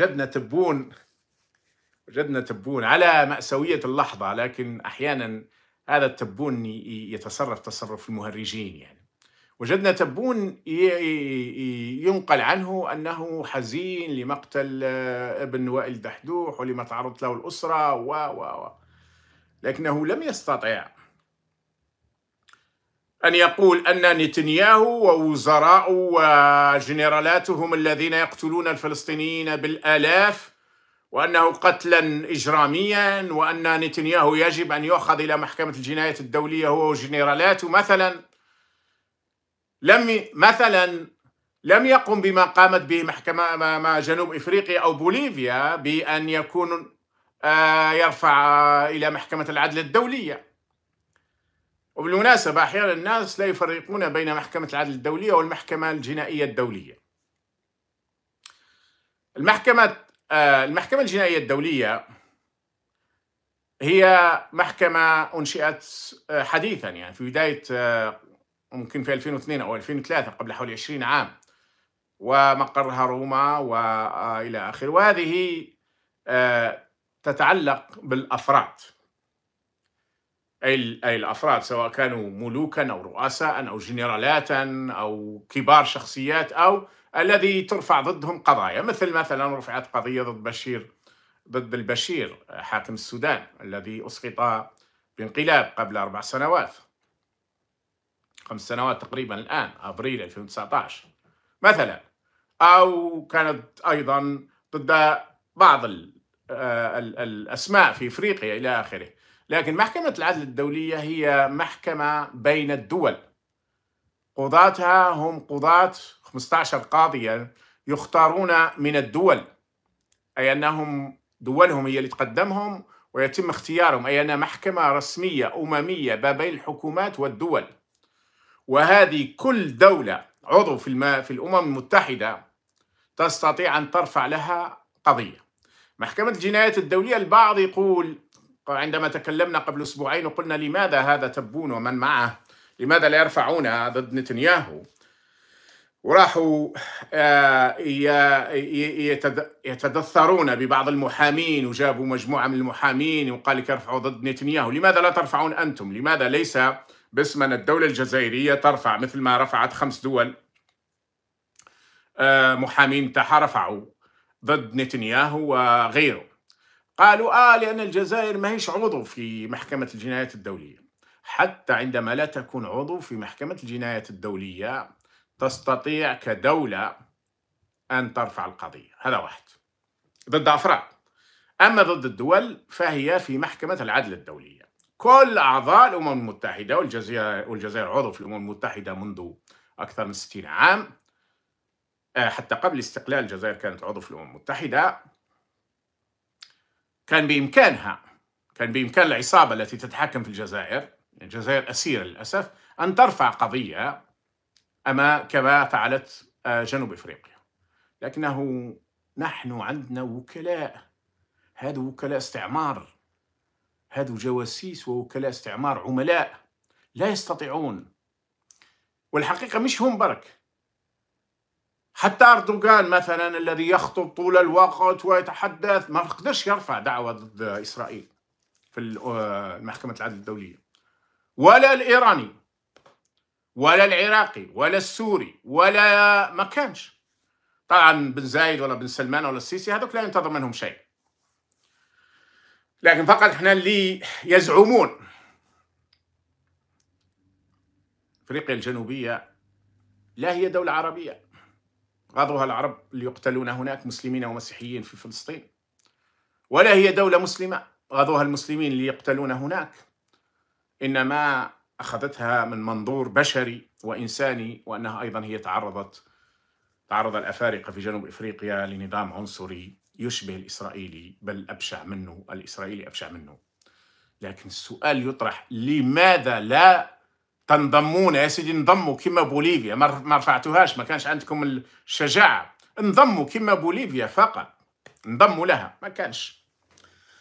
وجدنا تبون وجدنا تبون على مأساوية اللحظة لكن أحيانا هذا التبون يتصرف تصرف المهرجين يعني وجدنا تبون ينقل عنه أنه حزين لمقتل آه، ابن وائل دحدوح ولما تعرضت له الأسرة و و و لكنه لم يستطع أن يقول أن نتنياهو ووزراء وجنرالاته الذين يقتلون الفلسطينيين بالآلاف وأنه قتلا إجراميا وأن نتنياهو يجب أن يؤخذ إلى محكمة الجناية الدولية هو وجنرالاته مثلا لم مثلا لم يقم بما قامت به محكمة مع جنوب إفريقيا أو بوليفيا بأن يكون آه، يرفع إلى محكمة العدل الدولية وبالمناسبة أحيانا الناس لا يفرقون بين محكمة العدل الدولية والمحكمة الجنائية الدولية المحكمة آه، المحكمة الجنائية الدولية هي محكمة أنشئت آه، حديثا يعني في بداية آه، ممكن في 2002 أو 2003 قبل حوالي 20 عام ومقرها روما وإلى آخره وهذه تتعلق بالأفراد أي, الأفراد سواء كانوا ملوكا أو رؤساء أو جنرالات أو كبار شخصيات أو الذي ترفع ضدهم قضايا مثل مثلا رفعت قضية ضد بشير ضد البشير حاكم السودان الذي أسقط بانقلاب قبل أربع سنوات خمس سنوات تقريبا الآن أبريل 2019 مثلا أو كانت أيضا ضد بعض آه، الأسماء في إفريقيا إلى آخره لكن محكمة العدل الدولية هي محكمة بين الدول قضاتها هم قضاة 15 قاضية يختارون من الدول أي أنهم دولهم هي اللي تقدمهم ويتم اختيارهم أي أنها محكمة رسمية أممية ما بين الحكومات والدول وهذه كل دولة عضو في, الم... في الأمم المتحدة تستطيع أن ترفع لها قضية محكمة الجنايات الدولية البعض يقول فعندما تكلمنا قبل أسبوعين وقلنا لماذا هذا تبون ومن معه لماذا لا يرفعون ضد نتنياهو وراحوا آه، يتدثرون ببعض المحامين وجابوا مجموعة من المحامين وقال لك ارفعوا ضد نتنياهو لماذا لا ترفعون أنتم لماذا ليس باسمنا الدولة الجزائرية ترفع مثل ما رفعت خمس دول آه، محامين تحرفعوا رفعوا ضد نتنياهو وغيره قالوا آه لأن الجزائر ما هيش عضو في محكمة الجنايات الدولية حتى عندما لا تكون عضو في محكمة الجنايات الدولية تستطيع كدولة أن ترفع القضية هذا واحد ضد أفراد أما ضد الدول فهي في محكمة العدل الدولية كل أعضاء الأمم المتحدة والجزائر, والجزائر عضو في الأمم المتحدة منذ أكثر من 60 عام آه، حتى قبل استقلال الجزائر كانت عضو في الأمم المتحدة كان بإمكانها كان بإمكان العصابة التي تتحكم في الجزائر الجزائر أسيرة للأسف أن ترفع قضية أما كما فعلت آه، جنوب إفريقيا لكنه نحن عندنا وكلاء هذو وكلاء استعمار هذو جواسيس ووكلاء استعمار عملاء لا يستطيعون والحقيقة مش هم برك حتى أردوغان مثلا الذي يخطب طول الوقت ويتحدث ما قدرش يرفع دعوة ضد إسرائيل في آه، محكمة العدل الدولية ولا الإيراني ولا العراقي ولا السوري ولا ما كانش طبعا بن زايد ولا بن سلمان ولا السيسي هذوك لا ينتظر منهم شيء لكن فقط احنا اللي يزعمون افريقيا الجنوبيه لا هي دوله عربيه غضوها العرب ليقتلون هناك مسلمين ومسيحيين في فلسطين ولا هي دولة مسلمة غضوها المسلمين ليقتلون هناك إنما أخذتها من منظور بشري وإنساني وأنها أيضا هي تعرضت تعرض الأفارقة في جنوب إفريقيا لنظام عنصري يشبه الإسرائيلي بل أبشع منه الإسرائيلي أبشع منه لكن السؤال يطرح لماذا لا تنضمون يا سيدي انضموا كما بوليفيا ما رفعتوهاش ما كانش عندكم الشجاعه انضموا كما بوليفيا فقط انضموا لها ما كانش